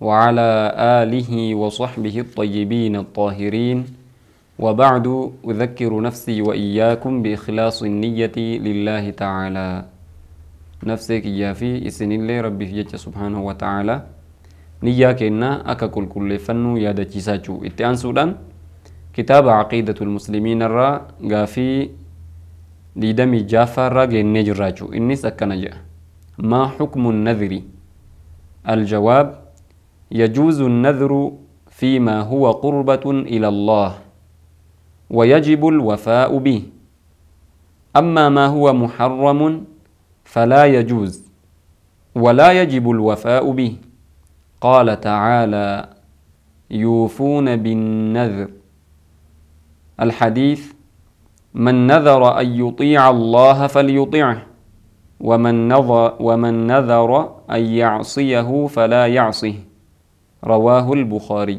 وعلى آله وصحبه الطيبين الطاهرين وبعد أذكر نفسي وإياكم بإخلاص النية لله تعالى نفسك يا في إسن الله ربي فيك سبحانه وتعالى نية كنا أكا كل كل فن يا جساجو إتيان سودان كتاب عقيدة المسلمين الرا قافي ديدمي جافا الرا جنجراجو إني سكنجا ما حكم النذر الجواب يجوز النذر فيما هو قربة إلى الله ويجب الوفاء به أما ما هو محرم فلا يجوز ولا يجب الوفاء به قال تعالى يوفون بالنذر الحديث من نذر أن يطيع الله فليطعه ومن نذر, ومن نذر أن يعصيه فلا يعصيه رواه البخاري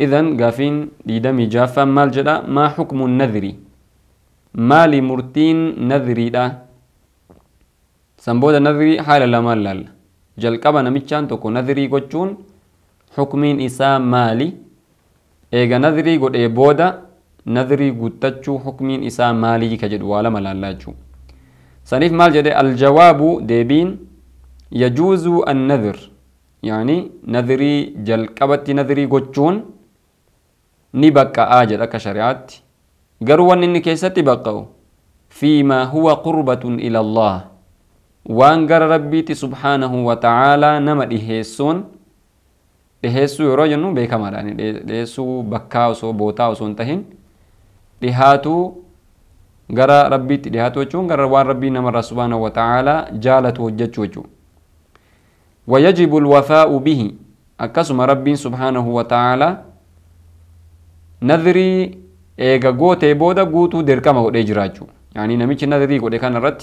إذا قافين ديدم جافا ما الجدا ما حكم النذر ما لمرتين نذري دا سنبود نذري حال لا مال لال كبا نمتشان توكو نذري قجون حكمين إسا مالي إيغا نذري قد إيبودا بودا نذري قدتشو حكمين إسا مالي كجد والا ملالاجو سنيف مال جدا الجواب ديبين يجوز النذر yaani nadirii jalqabatti nadirii gochuun ni baqqa'aa jedha akka shari'aatti garuu wanni inni keessatti baqqa'u Fiima huwa qurbatun ila waan gara rabbiitti subhaanahu wa nama dhiheessuun dhiheessuu yeroo jennu beekamaadha dhiheessuu bakkaa osoo bootaa osoo hin tahin dhihaatu gara rabbiitti dhihaatu jechuun gara waan rabbii namarraa wa jaalatu hojjechuu jechuudha ويجب الوفاء به أكسم رب سبحانه وتعالى نذري إيغا غوتي بودا غوتو ديركما غوتي جراجو يعني نميش نذري غوتي كان رت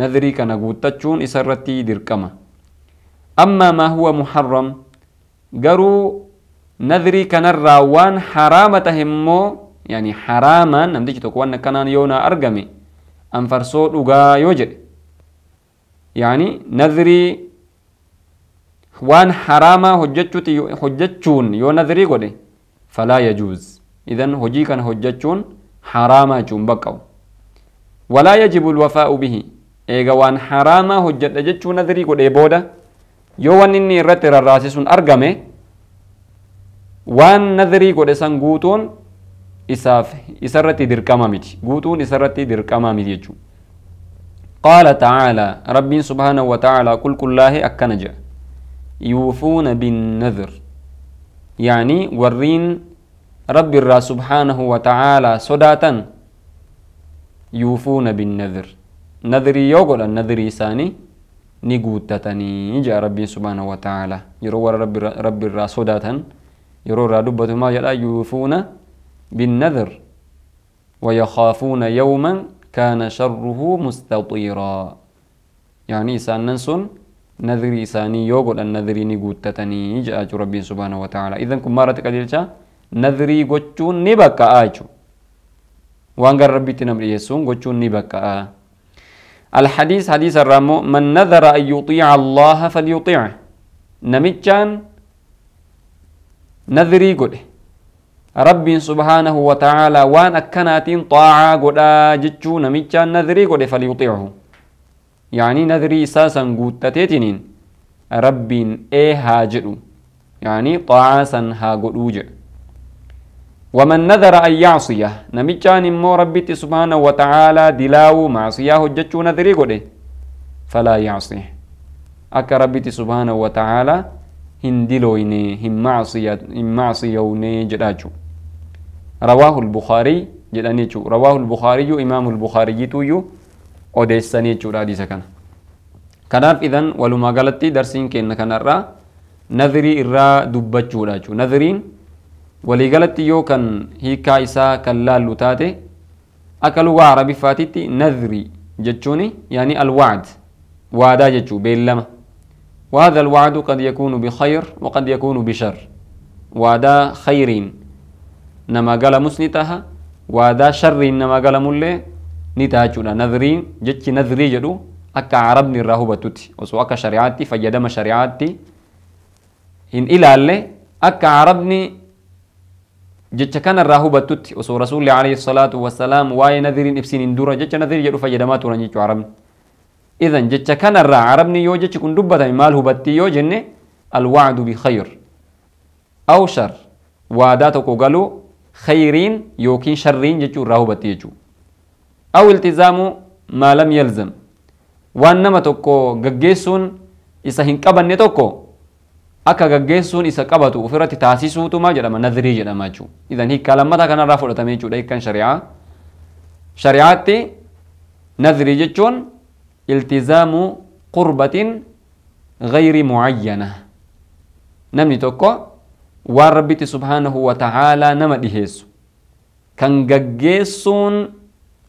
نذري كان غوتتشون إسرتي ديركما أما ما هو محرم غرو نذري كان الراوان حرامتهمو يعني حراما نمديش تقوانا كانان يونا أرقمي أنفرسو لغا يوجد يعني نذري وان حراما هجتشون يو نذري قولي فلا يجوز إذن هجي كان هجتشون حراما جون بقو ولا يجب الوفاء به إيغا وان حراما هجت نذري قولي بودا يو وان إني رتر الراسس أرغمي وان نذري قولي سنقوتون إساف إسرتي در ميت قوتون إسرتي در ميت قال تعالى ربي سبحانه وتعالى كل كل الله أكنجأ يوفون بالنذر يعني ورين رب الله سبحانه وتعالى صداتا يوفون بالنذر نذري يقول النذري ساني نقوتتني جاء ربي سبحانه وتعالى يروى رب رب الرا يروى يرو ما يلا يوفون بالنذر ويخافون يوما كان شره مستطيرا يعني ننسون nadrii isaanii yoo godhan nadrii ni guuttatanii jedhaa jiru rabbiin subhaanahu wataala idan kun maalirratti qajeelcha nadrii gochuun ni bakka'aa jechuudha waan gara rabbiitti nam dhiyeessuun gochuun ni bakka'aa الحديث حديث الرامو من نذر أن يطيع الله فليطيعه نمتشان نذري قده ربي سبحانه وتعالى وان أكناتين طاعة قدا جتشو نمتشان نذري قده فليطيعه يعني نذري إساسا قوتتتنين ربين إيه هاجئو يعني طاعسا هاقلوجئ ومن نذر أن يعصيه نمجان مو ربي سبحانه وتعالى دلاو معصيه جتشو نذري قده فلا يعصيه أك ربي سبحانه وتعالى هندلويني هم معصية هم معصيوني جداجو رواه البخاري جدانيجو رواه البخاري إمام البخاري تويو odeessanii jechuudha hadiisa kana. Kanaaf idan walumaa galatti darsiin kenna kanarraa nazirii irraa dubbachuudha jechuudha. Naziriin waliigalatti yoo kan hiikaa isaa kan laallu taate akka lugaa arabiffaatitti nazirii jechuun yaani alwaad waadaa jechuu beellama. وهذا الوعد قد يكون بخير وقد يكون بشر وعدا خير نما قال مسنتها وعدا شر نما قال مله ni ta'a jechuudha nadhiriin jechi nadhirii jedhu akka arabni irraa hubatutti osoo akka shari'aatti fayyadama shari'aatti hin ilaalle akka arabni jecha kanarraa hubatutti osoo rasuulli alayhi salaatu wasalaam waa'ee nadhiriin ibsiin hin dura jecha nadhirii jedhu fayyadamaa turan jechuu arabni إذا جتش كان الرا عربني يو جتش كن دبة مال هبتي يو جنة الوعد بخير أو شر وعداتك قالوا خيرين يوكين شرين جتش راهبتي يجو أو التزام ما لم يلزم وانما توكو غغيسون إسا هنقبن نتوكو أكا غغيسون إسا قبطو وفرات تاسيسو توما جرما نظري جرما جو إذن هي كالمتا كان رافو لتميجو دا إكان شريعة شريعة نظري جتشون التزام قربة غير معينة نمني توكو واربيتي سبحانه وتعالى نمدي هيسو كان غغيسون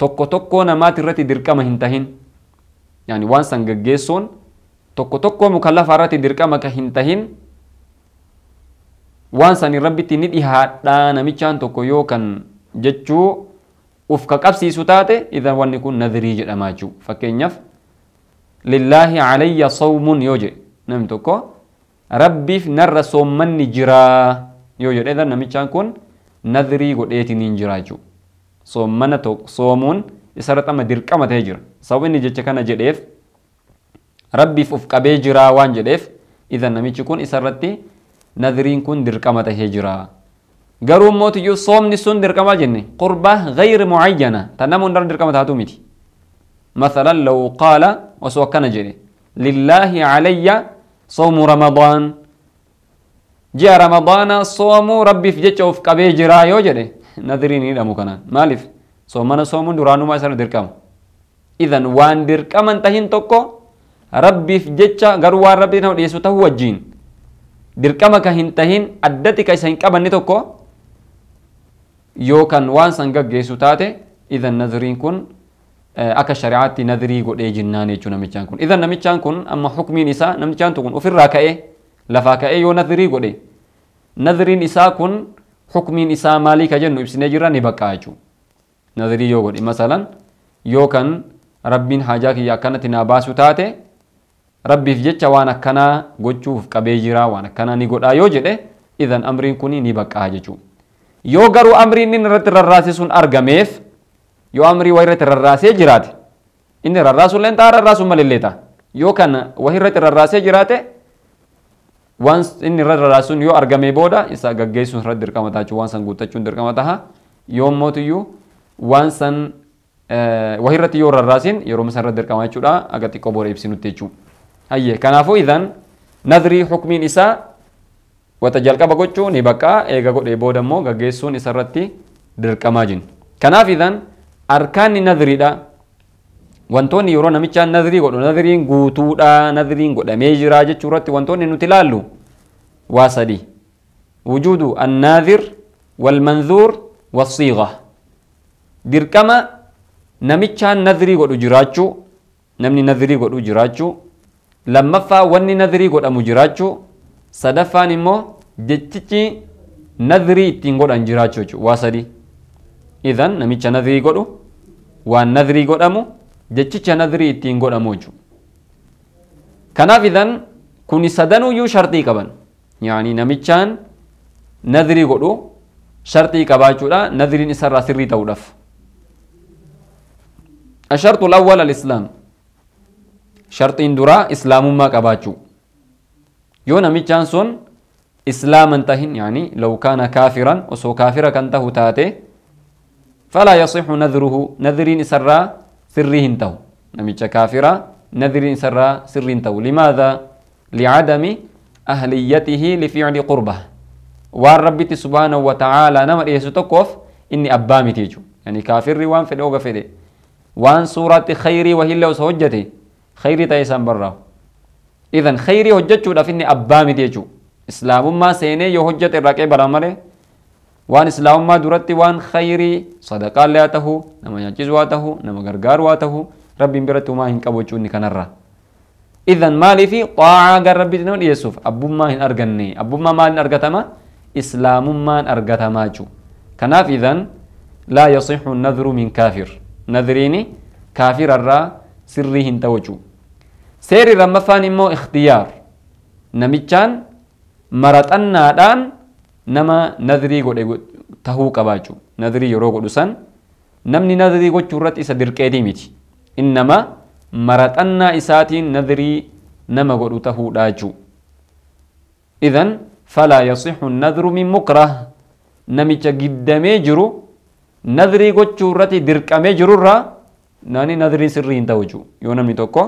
tokko tokko namaati irratti dirqama hin tahin yani waan san gaggeessuun tokko tokko mukallafa irratti dirqama hin tahin waan sani rabbitti ni dhihaadhaa namichaan tokko yookan jechuu uf ka qabsiisu taate idan wanni kun nadrii jedhama jechuu fakkeenyaaf lillaahi calayya sawmun yoo jedhe namni tokko rabbiif narra soommanni jiraa yoo jedhe idan namichaan kun nadrii godheetiniin jiraa jechuu soommana soomuun isarraxama dirqama ta'ee jira sababa inni jecha kana jedheef rabbiif of qabee jiraa waan jedheef idan namichi kun isarratti nadiriin kun dirqama ta'ee jira garuu mootiyyuu soomni sun dirqama jenne qurbaa gayri mucayyana tan nama hundarra dirqama taatu miti مثلا لو قال وسوكنا جري لله علي صوم رمضان جاء رمضان صوم ربي في جتشوف كبيجرا يوجري nadiriin hidhamu kanaan maaliif soomana soomuun duraanumaa isaan dirqama idan waan dirqaman tahin tokko rabbiif jecha garuu waan rabbiin nama dhiyeessu tahuu wajjiin dirqama ka hin tahin addatti ka isa hin qabanni tokko yookaan waan san gaggeessu taate idan nadiriin kun akka shari'aatti nadirii godhee jinnaan jechuun namichaan kun idan namichaan kun amma hukmiin isaa namichaan kun ofirraa ka'ee lafaa ka'ee yoo nadirii godhe nadiriin isaa kun حكمين إساء مالي كجنو إبسنة جرى نبقاجو نظري يوغر مثلا يوكن ربين حاجاك يا كانت ناباسو تاتي ربي في جتة وانا كنا قجوف كبيجرا وانا كنا نقول آيو جده إذن أمرين كوني نبقاجو yoo garuu amriin inni irratti rarraase sun argameef yoo amrii wayii irratti rarraasee jiraate inni rarraasuun leen ta'a rarraasuun malilleeta yoo kana wayii irratti rarraasee jiraate waan inni irra raraasuun yoo argamee booda isa gaggeessuun irratti dirqama ta'a waan san guuttachuun dirqama ta'a yommootiyyuu waan san wahirratti yoo rarraasin yeroo san irratti dirqama jechuudha aga xiqqoo booda ibsinutti jechuudha. Hayyee kanaafuu idan nadri hukumiin isaa wata jalqaba gochuu ni baqaa eega godhee booda immoo gaggeessuun isarratti dirqamaa jin. Kanaaf idaan arkaanni nadriidha. wantoonni yeroo namichaan nazirii godhu naziriin guutuudha naziriin godhamee jira jechuu irratti wantoonni nuti ilaallu waa sadii wujuudu annaazir walmanzuur wasiiga dirqama namichaan nazirii godhu jiraachuu namni nazirii godhu jiraachuu lammaffaa wanni nazirii godhamu jiraachuu sadaffaan immoo jechichi nazirii ittiin godhan jiraachuu waa sadii idan namicha nazirii godhu waan nazirii godhamu jechicha nadrii ittiin godhamu jechuudha. Kanaaf idan kuni sadanuyyuu shartii qaban. Yaanii namichaan nadrii godhu shartii qabaachuudha nadriin isarraa sirrii ta'uudhaaf. الشرط الأول الإسلام شرط درا إسلام ما كباچو يو نمي جانسون إسلاما تهن يعني لو كان كافرا وسو كافرا كان تهتاتي فلا يصح نذره نذرين سرا سري تو نميتش كافرة نذر سرى سري تو لماذا لعدم أهليته لفعل قربة وان سبحانه وتعالى نمر إيسو تقوف إني أبامي تيجو يعني كافر روان في الأوغة في دي. وان سورة خيري وهي اللي وسهجتي خيري تيسان برا إذن خيري هجتشو لفني أبامي تيجو إسلام ما سيني يهجت الرقيب برامره waan islaamummaa duratti waan khayrii sadaqaallee haa tahu nama nyaachisu haa tahu nama gargaaru haa tahu rabbiin biratti homaa hin qabu jechuun kanarra idan maaliifi xaacaa gara rabbiitti nama dhiyeessuuf abbummaa hin arganne abbummaa maaliin argatama islaamummaan argatamaa jechu kanaaf idan laa yasixu nadru min kaafir nadriini kaafirarraa sirrii hin ta'u jechu seerri lammaffaan immoo ikhtiyaar namichaan maraxannaadhaan nama nadrii godhe tahuu qabaa jechuudha. Nadrii yeroo godhu san namni nadrii gochuu irratti isa dirqeetii miti. Innama maraxannaa isaatiin nadrii nama godhu tahuu jechuudha. Idan falaa yasixu nadru min mukrah namicha giddamee jiru nadrii gochuu irratti dirqamee jirurraa nani nadrii sirrii hin ta'u jechuudha. Yoo namni tokko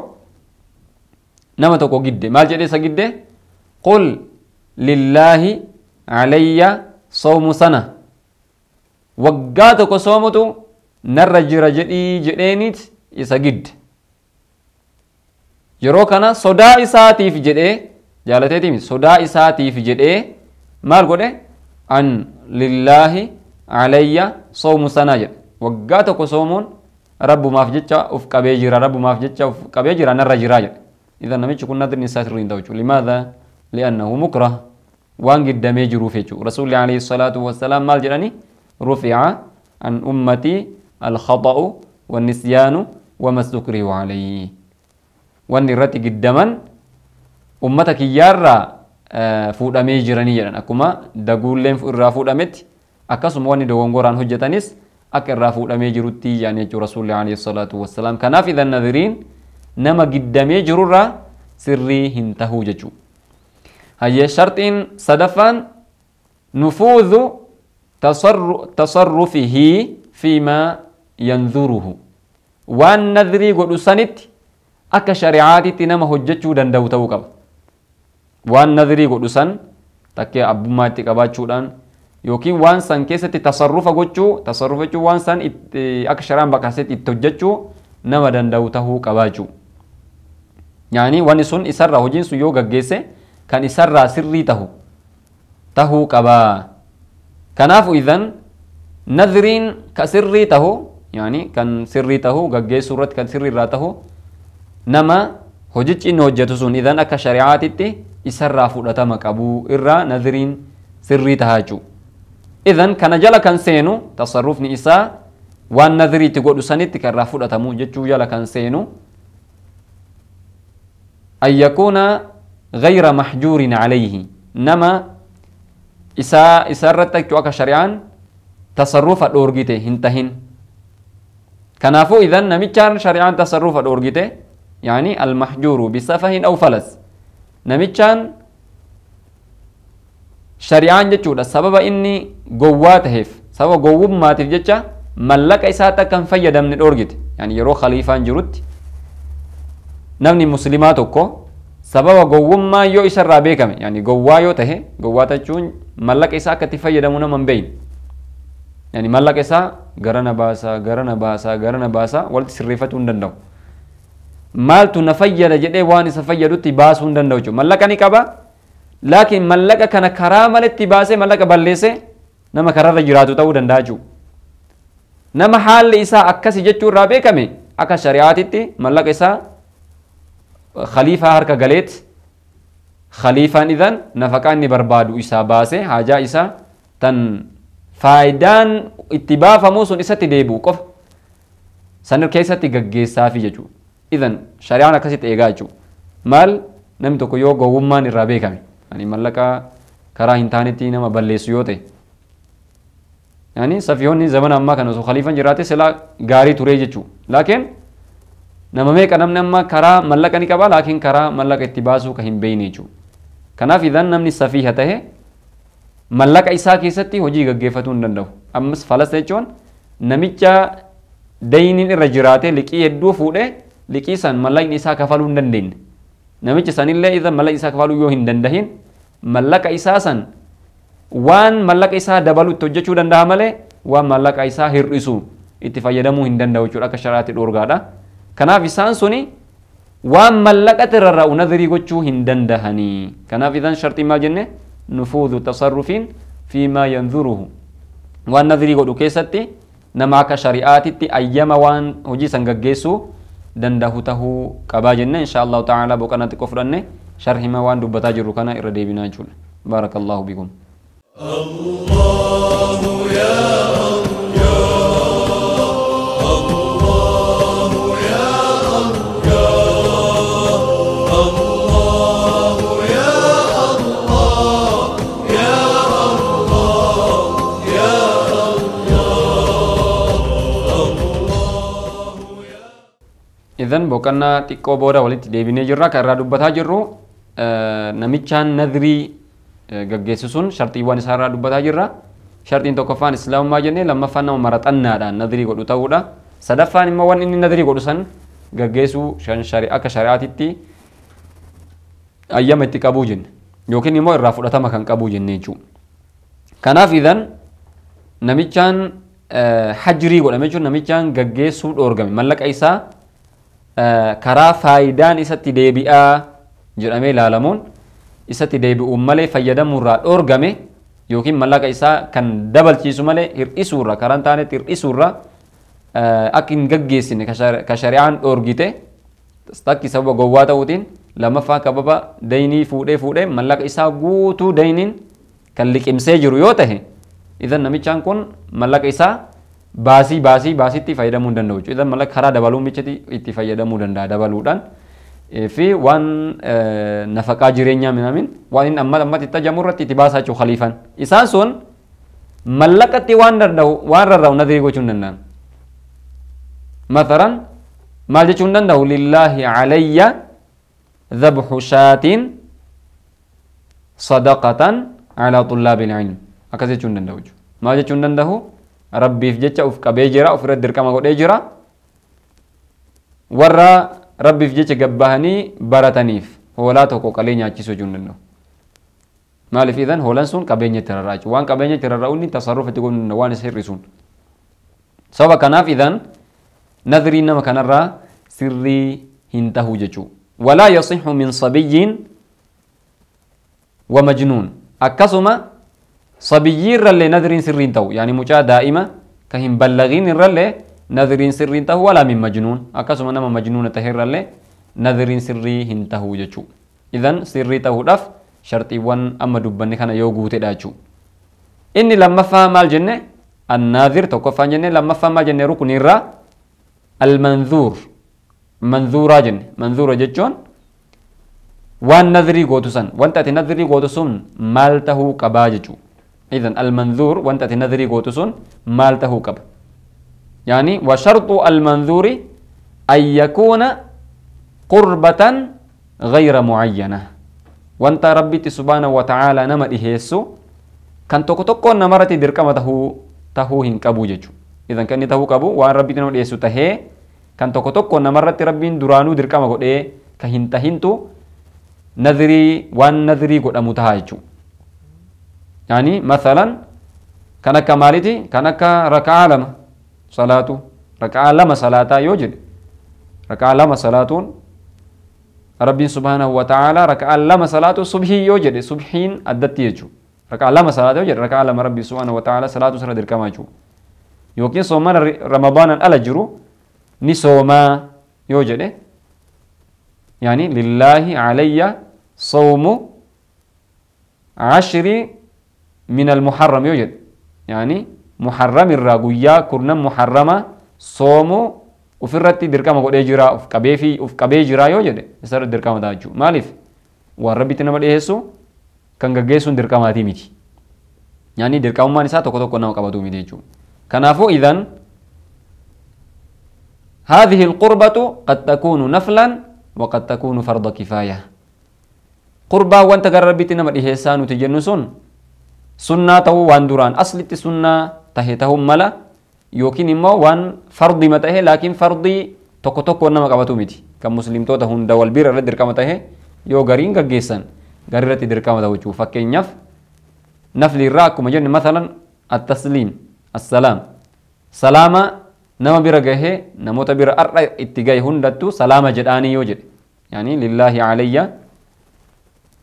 nama tokko gidde maal jedhee isa gidde qul lillaahi alayya soomu sana waggaa tokko soomutu narra jira jedhii jedheeniit isa gidde yeroo kana sodaa isaatiif jedhee jaalateetii sodaa isaatiif jedhee maal godhe an lillaahi alayya soomu sanaa jedhe waggaa tokko soomuun rabbumaaf jecha uf qabee jira rabbumaaf jecha uf qabee jira narra jiraa jedhe idan namichi kun nadrin isaa sirriin ta'u limaadha li'annahu mukrah وان الدمج جروف رسول الله عليه الصلاة والسلام مال جراني رفع عن أمتي الخطأ والنسيان وما استكره عليه وان رتي قدما أمتك يارا آه، فودامي جراني جران أكما دقول لين فورا فودامت أكاسم وان دوانغوران هجتانيس أكرا فودامي جروتي يعني رسول الله عليه الصلاة والسلام كنافذ النذرين نما قدامي جرورا سري هنتهو ججو هي شرط صدفا نفوذ تصر تصرفه فيما ينذره وان نذري قد سنت أك شريعات تنم هجتشو دندو توقب وان نذري قد سن تكي أبو ما تكباتشو yookiin waan san keessatti tasarrufa gochuu tasarrufa jechuun waan san akka sharaan baqasetti itti hojjechuu nama danda'u tahuu qabaachuu. Yaani wanni sun isarra hojiin sun yoo gaggeesse kan isarraa sirrii tahu tahuu qabaa kanaafu idhan nadriin ka sirrii tahu yani kan sirrii tahu gaggeessuu irratti kan sirrii irraa tahu nama hojichi inni hojjetu sun idhan akka shari'aatitti isarraa fudhatama qabuu irraa nadriin sirrii tahaa jechuu idhan kana jala kan seenu tasarrufni isaa waan nadriitti godhu sanitti kan irraa fudhatamu jechuu jala kan seenu an yakuuna غير محجور عليه نما إسا إسا رتك جوك شريعان تصرف الأورجيته هنتهن كنافو إذن نمتشان شريعان تصرف الأورجيته يعني المحجور بسفه أو فلس نمتشان شريعان جتشودا سبب إني قواتهف سبب قووب ماتف جتشا ملك إساتا كان فيدا من الأورجيت يعني يرو خليفان جرد نمني مسلماتكو sababa gowwummaa yoo isarraa beekame yani gowwaa yoo tahe gowwaa tachuun mallaqa isaa akkatti fayyadamu nama hin beeyin yani mallaqa isaa gara na baasaa gara na baasaa gara na baasaa walitti sirreeffatuu hin danda'u maaltu na fayyada jedhee waan isa fayyadutti baasuu hin danda'u jechuudha mallaqa ni qaba laakiin mallaqa kana karaa malitti baasee mallaqa balleessee nama karaarra jiraatu ta'uu danda'a jechuudha nama haalli isaa akkasi jechuu irraa beekame akka shari'aatitti mallaqa isaa خليفة هركا قليت خليفان إذن نفقان بربادو إسا باسي حاجة إسا تن فايدان اتباع فموسون إسا تديبو قف سنر كيسا تغجيسا في ججو إذن شريعنا كسيت إيغا جو مال نمي توكو يو غومان الرابي كامي يعني ملكا كرا هنتانتي نما بلسيوتي يعني صفيوني زمن أما كانوا خليفان جراتي سلا غاري توري ججو لكن nama meeqa namni amma karaa mallaqa ni qaba laakiin karaa mallaqa itti baasuu ka hin beeyne jechuudha kanaaf idan namni safiiha ta'e mallaqa isaa keessatti hojii gaggeeffatuu hin danda'u ammas falasa jechuun namicha dayiniin irra jiraate liqii hedduu fuudhee liqii san mallaqni isaa kafaluu hin dandeenye namicha sanillee idan mallaqa isaa kafaluu yoo hin dandahin mallaqa isaa san waan mallaqa isaa dabalutti hojjechuu danda'a malee waan mallaqa isaa hir'isu itti fayyadamuu hin danda'u jechuudha akka sharaatti dhoorgaadha. kanaaf isaan suni waan mallaqate rarraa'u nadrii gochuu hin dandahanii kanaaf isaan shartii maal jenne nufuudhu tasarrufiin fiimaa yanzuruhu waan nadrii godhu keessatti nama akka shari'aatitti ayyama waan hojii san gaggeessuu dandahu tahuu qabaa jenne insha allahu taala boqonnaa xiqqoo fudhanne sharhima waan dubbataa jirru kana irra deebinaa jechuudha baarakallahu bikum الله يا Idan boqannaa xiqqoo booda walitti deebinee jirra. Kan irraa dubbataa jirru namichaan nadrii gaggeessu sun shartiiwwan isaarraa dubbataa jirra. Shartiin tokkoffaan islaamummaa jennee lammaffaan nama maraxannaadhaan nadirii godhu ta'uudha. Sadaffaan immoo wanni inni nadirii godhu san gaggeessuu akka shari'aatitti ayyama itti qabuu jenne yookiin immoo irraa fudhatama kan qabuu jenne jechuudha. Kanaaf idan namichaan hajjirii godhame jechuun namichaan gaggeessuu dhoorgame mallaqa isaa karaa faayidaan isatti deebi'aa jedhamee ilaalamuun isatti deebi'uun malee fayyadamuurraa dhoorgame yookiin mallaqa isaa kan dabalchiisu malee hir'isuurra karaan taanetti hir'isuurra akka hin gaggeessine ka shari'aan dhoorgite takki sababa gowwaa ta'uutiin lamaffaa kababa daynii fuudhee fuudhee mallaqa isaa guutuu dayniin kan liqimsee jiru yoo tahe idan namichaan kun mallaqa isaa baasii baasii baasiitti fayyadamuu hin danda'u jechuudha. Mala karaa dabaluun michati itti fayyadamuu danda'a dabaluudhaan fi waan nafaqaa jireenyaa minaamin waan inni amma ammatti tajamu irratti itti baasaa jechuudha khaliifan. Isaan sun mallaqatti waan danda'u waan rarra'u nadirii gochuu hin danda'an. Matharan maal jechuu hin danda'u lillaahi calayya dhabxu shaatiin sadaqatan calaa xullaabil cilmi akkas jechuu hin danda'u jechuudha. Maal jechuu hin danda'u rabbiif jecha uf qabee jira uf irratti dirqama godhee jira warra rabbiif jecha gabbahanii barataniif hoolaa tokko qalee nyaachisuu jechuun danda'u. Maaliif idan hoolaan sun qabeenya itti rarraacu waan qabeenya itti rarraa'u inni tasarrufa itti goonu danda'u waan isa hir'isuun. Sababa kanaaf idan nadriin nama kanarraa sirrii hin tahuu jechuudha. Walaa yasixu min sabiyyiin wa majnuun akkasuma صبيين رلي نذرين سرين تو يعني مجا دائمة كهم بلغين رلي نذرين سرين تو ولا من مجنون أكسم نما مجنون تهر رلي نذرين سري هنتهو جتشو إذن سري تهو دف شرطي وان أما دبني كان يوغو تداجو إني لما فهم الجنة الناذر توقف جنة لما فهم الجنة ركن الرا المنذور منذورا جنة منذورا جتشون وان نذري غوتسن وان تأتي نذري غوتسن مال تهو كباجتشو إذا المنذور وانت تنذري قوتسون مالته كب يعني وشرط المنذور أن يكون قربة غير معينة وانت ربي سبحانه وتعالى نما إهيسو كان توكو توكو نمرتي دركما تهو تهو كبو جيجو إذا كان تهو كبو وان ربي نما إهيسو تهي kan tokko tokko namarratti rabbiin duraanuu dirqama godhee ka hin tahintu نذري waan nadrii godhamu tahaa jechuudha يعني مثلا كان كمالتي كان كركعة لما صلاة ركعة لما صلاة يوجد ركعة لما صلاة ربي سبحانه وتعالى ركعة لما صلاة صبحي يوجد صبحين أدت يجو ركعة لما صلاة يوجد ركعة لما ربي سبحانه وتعالى صلاة سرد الكما جو يوكي صوما رمضان الأجرو نصوما يوجد يعني لله علي صوم عشر من المحرم يوجد يعني محرم الراجوية كرنا محرمة صومو وفي دركام قد يجرا وفي كبيفي وفي كبي جرا يوجد يسار دركام داجو مالف والربي تنمل إيهسو كان جيسون دركام دركما تيمتي يعني دركام ما نسا تكو تكو ناو قبطو ميديجو كنافو إذن هذه القربة قد تكون نفلا وقد تكون فرض كفاية قربة وانت قربت نمل إيهسان وتجنسون sunnaa ta'uu waan duraan aslitti sunnaa tahe tahuun mala yookiin immoo waan fardima ta'e laakiin fardii tokko tokkoon nama qabatu miti kan muslimtoota hunda wal bira irratti dirqama ta'e yoo gariin gaggeessan garii irratti dirqama ta'u jechuu fakkeenyaaf nafli irraa akkuma jennu masalan attasliim assalaam salaama nama bira gahee namoota bira har'a itti gahe hundattuu salaama jedhaanii yoo jedhe yaani lillaahi calayya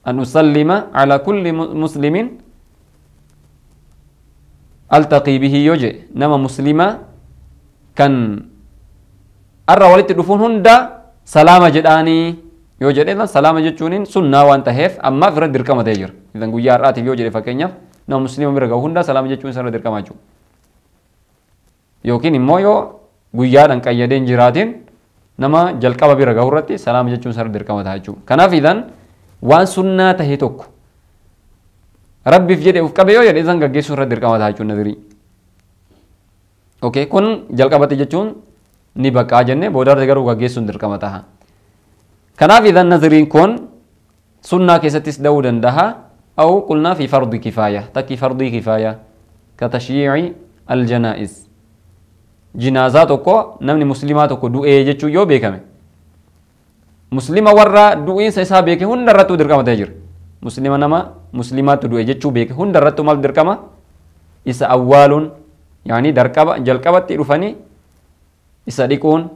an usallima calaa kulli muslimin التقي به يوجي نما مسلمة كان أرى ولدت دفون هند سلامة جداني يوجي إذا سلامة جتشونين سنة وانت هيف أما فرد دركما تجر إذا نقول يا راتي يوجي فكينيا نما مسلمة برقا هند سلامة جتشون سنة دركما جو yookiin immoo yoo guyyaadhaan qayyadee hin jiraatiin nama jalqaba bira gahu irratti salaama jechuun sarara dirqama ta'a jechuudha. Kanaaf idan waan sunnaa tahe ربي في جدي وفكابي يو يلزان غاكي سورة دير كامات هاي نظري اوكي كون جل كابتي جاچون نبقى جنة بودار دي غرو غاكي سون دير كامات ها كنا في ذن نظرين كون سننا كي ستس دودن دها او قلنا في فرض كفاية تاكي فرض كفاية كتشيعي الجنائز جنازاتو كو نمني مسلماتو كو دو اي جاچو يو بيكامي مسلمة ورّا دوين سيسا بيكي هن نراتو دير كامات muslima nama muslimaatu du'e jechuu beeka hunda irrattu maal dirqama isa awwaaluun yaanii darqaba jalqabatti dhufanii isa dhiquun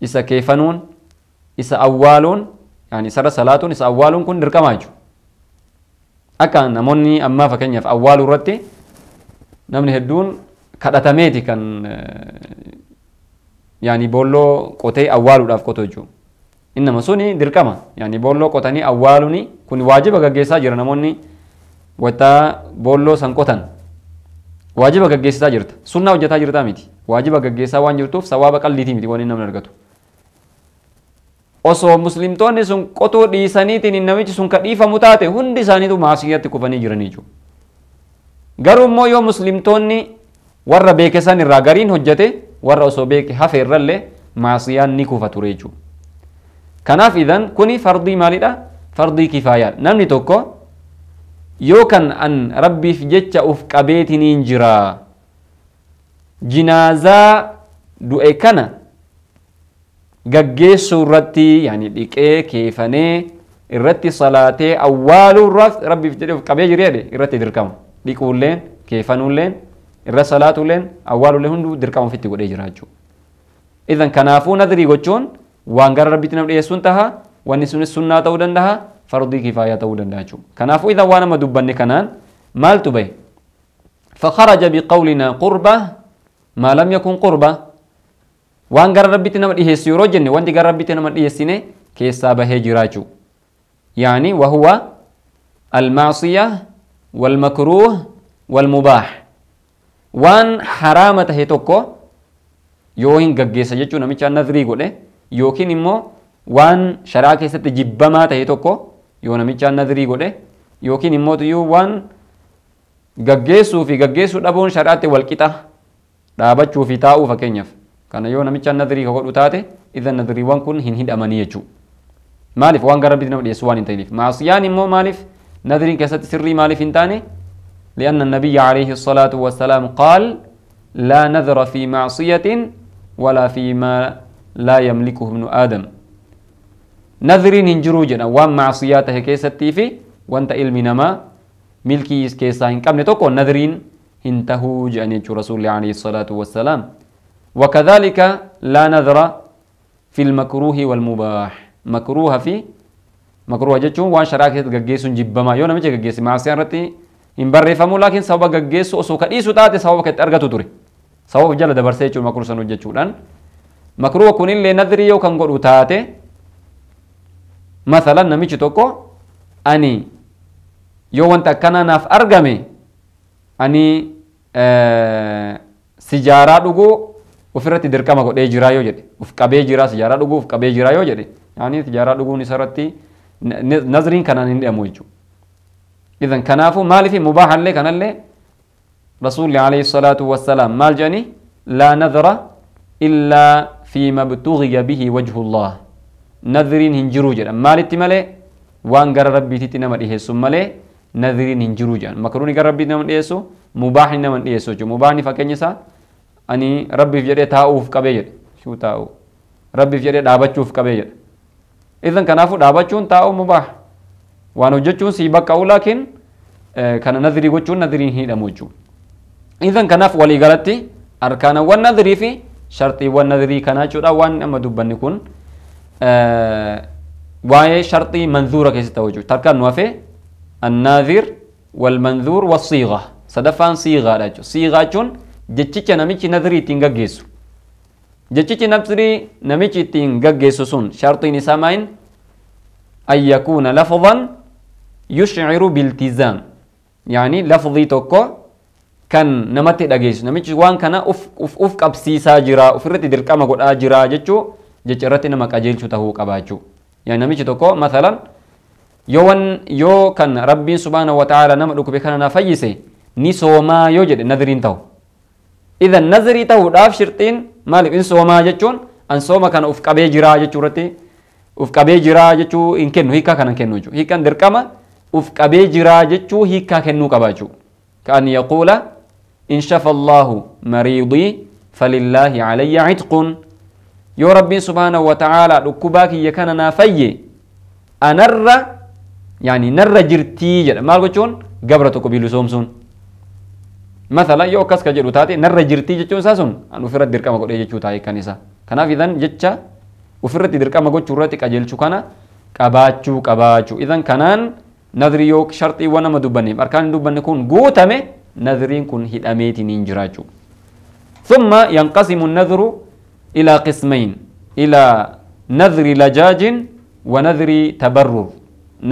isa keefanuun isa awwaaluun yaanii sara salaatuun isa awwaaluun kun dirqama jechuudha. Akka namoonni ammaa fakkeenyaaf awwaaluu irratti namni hedduun kadhatameeti kan yaanii boolloo qotee awwaaluudhaaf qotu jechuudha. إنما سوني دركما يعني بولو قطني أولوني كن واجب جيسا جرا نموني وتا بولو سنقطن واجب جيسا جرت سنة وجتا جرتا ميتي واجب جيسا وان جرتوف سواب قلتي ميتي وان نمنا رغتو osoo muslimtoonni sun qotuu dhiisaniitiin namichi sun ka dhiifamu taate hundi isaaniitu maasiyyatti kufanii jiranii jiru. Garuu immoo yoo muslimtoonni warra beekesan irraa gariin hojjete warra osoo beeke hafe irrallee maasiyyaan ni kufa ture jechuudha. kanaaf idan kuni fardii maalidha fardii kifaayaadha namni tokko yoo kan an rabbiif jecha uf qabeetiniin jira jinaazaa du'e kana gaggeessuu irratti yaani dhiqee keefanee irratti salaatee awwaaluu rabbiif jedhe uf qabee jiree irratti dirqama dhiquulleen keefanuulleen irra salaatuulleen awwaaluulleen hunduu dirqama ofitti godhee jira jechuudha. Idan kanaafuu nadirii gochuun waan gara rabbiitti nama dhiyeessuun taha wanni sunis sunnaa ta'uu danda'a fardii kifaayaa ta'uu danda'a jechuudha. Kanaafuu idan waan amma dubbanne kanaan maaltu bahe? Fakharaja biqawlinaa qurba maa lam yakun qurba waan gara rabbiitti nama dhiyeessu yeroo jenne wanti gara rabbiitti nama dhiyeessine keessaa bahee jira jechuudha. Yaani wahuwa almaasiyaa walmakruuh walmubaax waan haraama tahe tokko yoo hin gaggeessa jechuun namicha nazrii godhe. yookiin immoo waan sharaa keessatti jibbamaa ta'e tokko yoo namichaan nadirii godhe yookiin immoo tuyyuu waan gaggeessuu fi gaggeessuu dhabuun sharaatti walqixa dhaabachuu fi taa'uu fakkeenyaaf kana yoo namichaan nadirii ka godhu taate idan nadiriiwwan kun hin hidhamanii jechuudha. Maaliif waan gara bitti nama dhiyeessu waan hin ta'iniif maasiyaan immoo maaliif nadiriin keessatti sirrii maaliif hin taane لأن النبي عليه الصلاة والسلام قال لا نذر في معصية ولا فيما لا يملكه ابن آدم نذري ننجرو جنا وان معصياته كيستي في وانت علمي نما ملكي اس كيسا إن كم نتوكو نذرين انتهو جاني رسول الله عليه الصلاة والسلام وكذلك لا نذر في المكروه والمباح مكروه في مكروه جتشون وان شراكة ججيسون جبما يونا مجي ججيس معصيا رتي إن بريفمو لكن سواب ججيس أسوكا إيسو تاتي سواب كتأرغتو توري سواب جلد برسيتشو مكروسانو سنو جتشولان makruuwa kunillee nadrii yoo kan godhu taate masalan namichi tokko ani yoo wanta akkana naaf argame ani sijaaraa dhuguu ofirratti dirqama godhee jiraa yoo jedhe uf qabee jiraa sijaaraa dhuguu uf qabee jiraa yoo jedhe yaani sijaaraa dhuguun isarratti nazriin kanaan hin hidhamu jechuudha. إذا كنافو مالي في مباح لي كان لي رسول الله عليه الصلاة والسلام مال جاني لا نذر إلا فيما ابتغي به وجه الله نذرين هنجرو جدا مالت مالي وان غر ربي تتنا مدهيسو مالي نذرين هنجرو جدا مكروني غر ربي نمن ديسو مباح نمن ديسو جو مباح نفكين يسا أني ربي في جده تاؤف قبي جد شو تاؤف ربي في جده دابچوف قبي جد إذن كنافو دابچون تاؤف مباح وان وجدچون سيبك أو لكن آه، كان نذري وجون نذرين هيدا موجو إذن كناف ولي غلطي أركانا والنذري في شرطي nadirii kanaa jechuudha waan amma dubbanni kun waa'ee sharxii manzuura keessatti ta'u jechuudha tarkaan nu والمنذور والصيغة صدفان صيغة راجو صيغة جون جتشي نمشي نذري تنججيسو جتشي نبصري نمشي جيسو سون شرطي نسامين أن يكون لفظا يشعر بالتزام يعني لفظي توكو kan namatti dhageessu namichi waan kana uf uf qabsiisaa jira ofirratti dirqama godhaa jira jechuu jecha irratti nama qajeelchu tahuu qabaachuu yaa namichi tokko mathalan yoo wan yoo kan rabbiin subhaanahu wataala nama dhukube kana na fayyise ni soomaa yoo jedhe nadiriin ta'u idan nazirii ta'uudhaaf shirxiin maaliif in soomaa jechuun an sooma kana uf qabee jiraa jechuu irratti uf qabee jiraa jechuu hin kennu hiikaa kana hin kennu jechuu hiikaan dirqama uf qabee jiraa jechuu hiikaa kennuu qabaachuu kan yaquula إن شفى الله مريضي فلله علي عتق يا ربي سبحانه وتعالى لكباك يكان نافي أنر يعني نر جرتي جد ما قلتون قبرة بلسوم سومسون مثلا يو كسك جلو تاتي نر جرتي جتون ساسون أن أفرد دركما قد يجتو إيه تاي كنيسا كنا في ذن جتشا أفرد دركما قد شرتك أجلشو كنا كباتشو كباتشو إذن كنان نظري يوك شرطي ونما دبني أركان دبني كون قوتمي نذرين كن هدأميت نينجراجو ثم ينقسم النذر إلى قسمين إلى نذر لجاج ونذر تبرر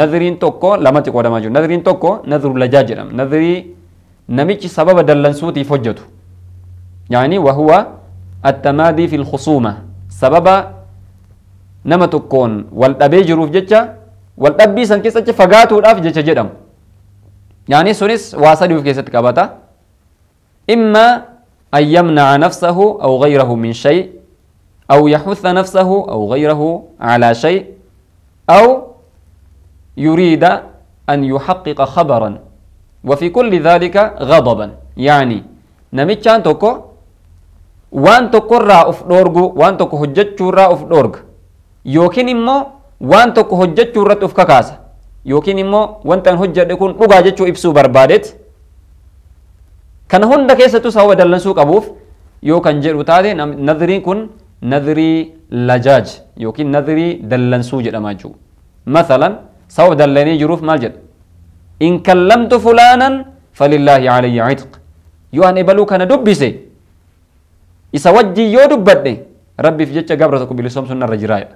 نذرين توكو لما تقوى دماجو نذرين توكو نذر لجاج نذر نميك سبب دلنسوتي فجته يعني وهو التمادي في الخصومة سبب نمتكون تكون والأبي جروف جتة والأبي سنكسة الأف جدم يعني سنس واسد في كيسة كابتا إما أن يمنع نفسه أو غيره من شيء أو يحث نفسه أو غيره على شيء أو يريد أن يحقق خبرا وفي كل ذلك غضبا يعني نمتشان توكو وان توكو را أف دورغو وان توكو هجتشو را أف دورغ يوكين إمو وان توكو هجتشو را أف ككاسه yookiin immoo wantaan hojjedhe kun dhugaa jechuu ibsuu barbaadet kana hunda keessattus hawa dallansuu qabuuf yoo kan jedhu taate nadriin kun nadrii lajaaj yookiin nadrii dallansuu jedhama jechuudha مثلا سبب دلني جروف ما جد إن كلمت فلانا فلله علي عتق يوان إبلو كان دبسي إسا وجي يو دبتني ربي في جتش قبرتكم بلسوم سنة الرجرايا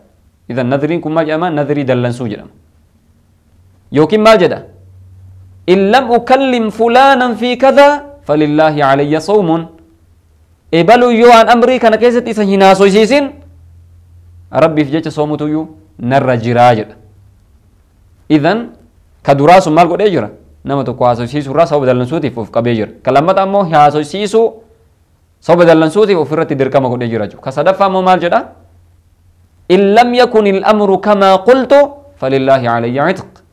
إذا نذرين كما جاء نذري دلنسو جرم yookiin maal jedha in lam ukallim fulaanan fi kada falillaahi calayya sawmun ebaluu yoo aan amrii kana keessatti isa hinaasoysiisin rabbiif jecha soomutuyyuu narra jiraa jedha idan ka duraa sun maal godhee jira nama tokko haasoysiisuu irraa sababa dallansuutiif of qabee jira ka lammata ammoo haasoysiisuu sababa dallansuutiif of irratti dirqama godhee jira jechuudha ka sadaffaa ammoo maal jedha in lam yakun il amru kamaa qultu falillaahi calayya citq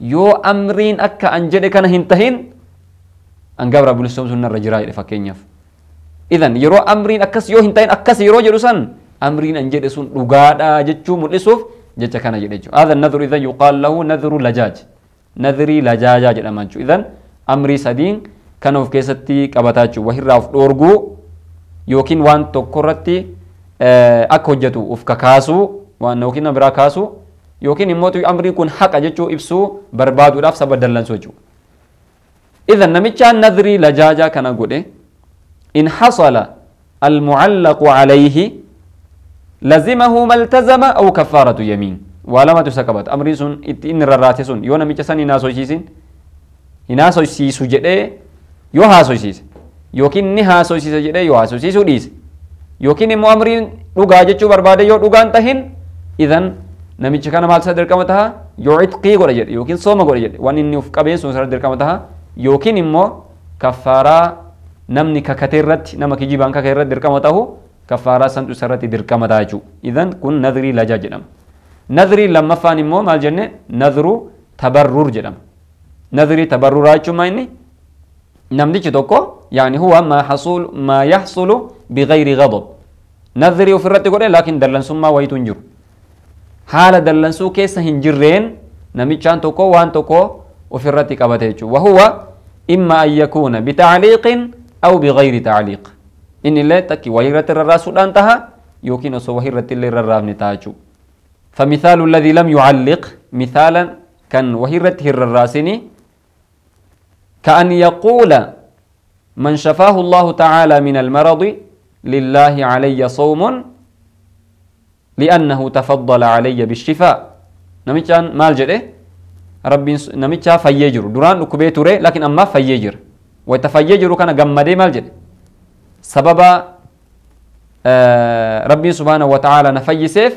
yoo amriin akka an jedhe kana hin tahin angab rabbiin soomsuun narra jiraa jedhe fakkeenyaaf idan yeroo amriin akkas yoo hin tahin akkas yeroo jedhu san amriin an jedhe sun dhugaadha jechuu mul'isuuf jecha kana jedhe jechuudha haadha nadru idan yuqaal lahu nadru lajaaj nadrii lajaajaa jedhama jechuudha idan amrii sadiin kana of keessatti qabataa jechuudha wahirraa of dhoorguu yookiin waan tokkorratti akka hojjetu of kakaasu waan yookiin biraa kaasuu yookiin immoo كون حق haqa ابسو بربادو barbaaduudhaaf سبا دلن jechuudha. إذن نمتشا نذري لجاجا كنا قد إن حصل المعلق عليه لزمه ما التزم أو كفارة يمين ما تسكبت أمر سن إن رراتي سن يو نمتشا سن إنا سوشيسين إنا سوشيسو جده يو ها سوشيس يوكين نها سوشيس جده يو ها سوشيسو ديس يوكين إمو أمرين لغاجة بربادة يو لغان تهين إذن نمی چکانه مال سر درکم تها یوعت قی گری جد یوکین سوم گری جد وانی نیوف کابین سوم سر درکم تها یوکین اما کفارا نم نیکه کتر رت نم کیجی بانک کتر رت درکم تها هو کفارا سنت سرعتی درکم تها چو اذن کن نظری لجاج جدم نظری لام فانی مو مال جنه نظرو تبرور جدم نظری تبرور آچو ماینی نم دیچ دوکو یعنی يعني هو ما حصول ما یحصلو بغیر غضب نظری افرادی گری لکن درلان سوم ما وای تنجو حالا دلنسو كيسا هنجرين نمي چان توكو وان توكو وفراتي كابتهيشو وهو إما أن يكون بتعليق أو بغير تعليق إن الله تكي وهرت الرسول أنتها يوكين سو وهرت اللي الرراب نتاجو فمثال الذي لم يعلق مثالا كان وهرته الرراسني كأن يقول من شفاه الله تعالى من المرض لله علي صوم لأنه تفضل علي بالشفاء نمتشان مال جده ربي نمتشا فيجر دوران نكبي توري لكن أما فيجر ويتفيجر كان قمدي مال جده سبب آه ربي سبحانه وتعالى نفي سيف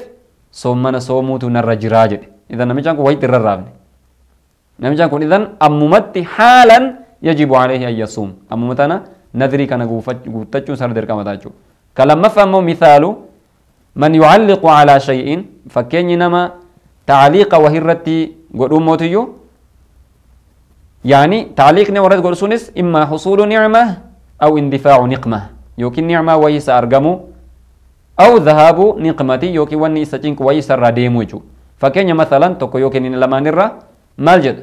صومنا صوموت نرجراج جده إذا نمتشان كو ويت الررابن نمتشان كو إذن أممت حالا يجب عليه أن يصوم أممتنا نذري كان قوفتش سردر كما تاجو كلمة فهمو مثاله من يعلق على شيء فكين نما تعليق وهرتي قدوم موتيو يعني تعليق نورد قول سونس إما حصول نعمة أو اندفاع نقمة يوكي نعمة ويس أرقمو أو ذهاب نقمة يوكي واني إساتين ويس الرديم وجو فكين مثلا توكو يوكي لما نرى مالجد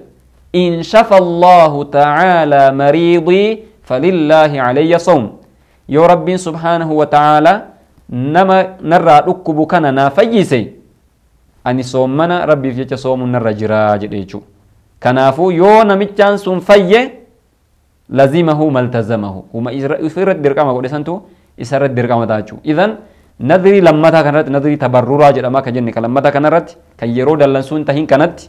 إن شف الله تعالى مريضي فلله علي صوم يا رب سبحانه وتعالى nama narraa dhukkubu kana naa fayyise ani soommana rabbiif jecha soomuun narra jiraa jedhe jechuudha. Kanaafuu yoo namichaan sun fayye lazimahu maltazamahu kuma ofirratti dirqama godhe santu isarratti dirqama taachu. Idan nadrii lammataa kanarratti nadrii tabarruraa jedhama kan jenne kan lammataa kanarratti kan yeroo dallansuun tahin kanatti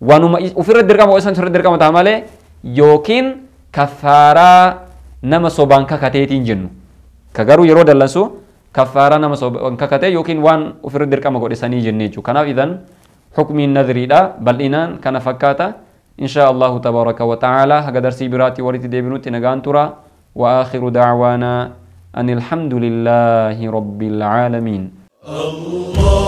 waanuma ofirratti dirqama godhe santu irratti dirqama ta'a malee yookiin kaffaaraa nama sobaan kakateetiin jennu. Ka garuu yeroo dallansu kaffaaraa nama kakate yookiin waan ofirra dirqama godhisanii jenne jechuudha. Kanaaf idan xukumiin nadiriidha bal'inaan kana fakkaata. إن شاء الله تبارك وتعالى هكذا درسي براتي وريتي ديبنوتي نغان ترى وآخر دعوانا أن الحمد لله رب العالمين الله